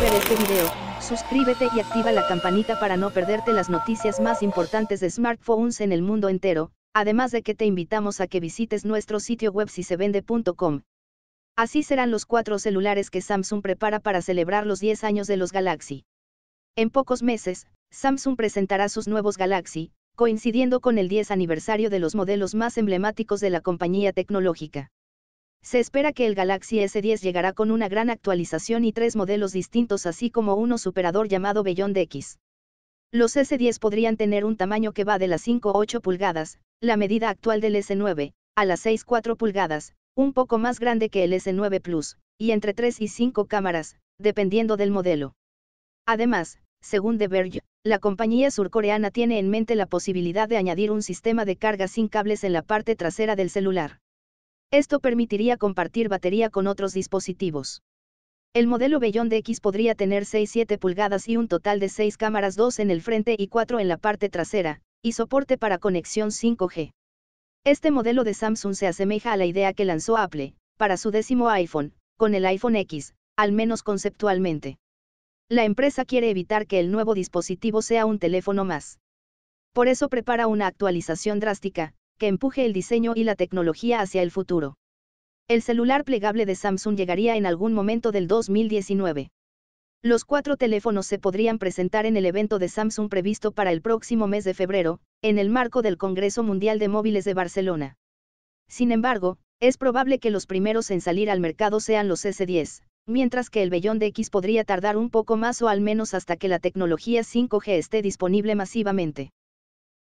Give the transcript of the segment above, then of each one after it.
ver este video, suscríbete y activa la campanita para no perderte las noticias más importantes de smartphones en el mundo entero, además de que te invitamos a que visites nuestro sitio web vende.com. Así serán los cuatro celulares que Samsung prepara para celebrar los 10 años de los Galaxy. En pocos meses, Samsung presentará sus nuevos Galaxy, coincidiendo con el 10 aniversario de los modelos más emblemáticos de la compañía tecnológica. Se espera que el Galaxy S10 llegará con una gran actualización y tres modelos distintos así como uno superador llamado Beyond X. Los S10 podrían tener un tamaño que va de las 5 8 pulgadas, la medida actual del S9, a las 6 4 pulgadas, un poco más grande que el S9 Plus, y entre 3 y 5 cámaras, dependiendo del modelo. Además, según The Verge, la compañía surcoreana tiene en mente la posibilidad de añadir un sistema de carga sin cables en la parte trasera del celular. Esto permitiría compartir batería con otros dispositivos. El modelo de X podría tener 6-7 pulgadas y un total de 6 cámaras 2 en el frente y 4 en la parte trasera, y soporte para conexión 5G. Este modelo de Samsung se asemeja a la idea que lanzó Apple, para su décimo iPhone, con el iPhone X, al menos conceptualmente. La empresa quiere evitar que el nuevo dispositivo sea un teléfono más. Por eso prepara una actualización drástica, que empuje el diseño y la tecnología hacia el futuro. El celular plegable de Samsung llegaría en algún momento del 2019. Los cuatro teléfonos se podrían presentar en el evento de Samsung previsto para el próximo mes de febrero, en el marco del Congreso Mundial de Móviles de Barcelona. Sin embargo, es probable que los primeros en salir al mercado sean los S10, mientras que el Bellón de X podría tardar un poco más o al menos hasta que la tecnología 5G esté disponible masivamente.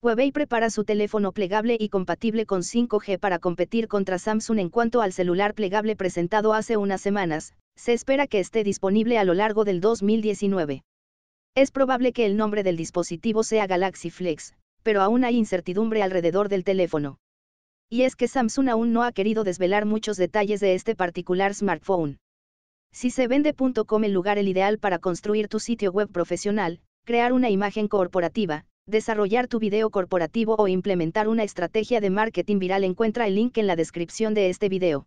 Huawei prepara su teléfono plegable y compatible con 5G para competir contra Samsung en cuanto al celular plegable presentado hace unas semanas, se espera que esté disponible a lo largo del 2019. Es probable que el nombre del dispositivo sea Galaxy Flex, pero aún hay incertidumbre alrededor del teléfono. Y es que Samsung aún no ha querido desvelar muchos detalles de este particular smartphone. Si se vende.com el lugar el ideal para construir tu sitio web profesional, crear una imagen corporativa, desarrollar tu video corporativo o implementar una estrategia de marketing viral encuentra el link en la descripción de este video.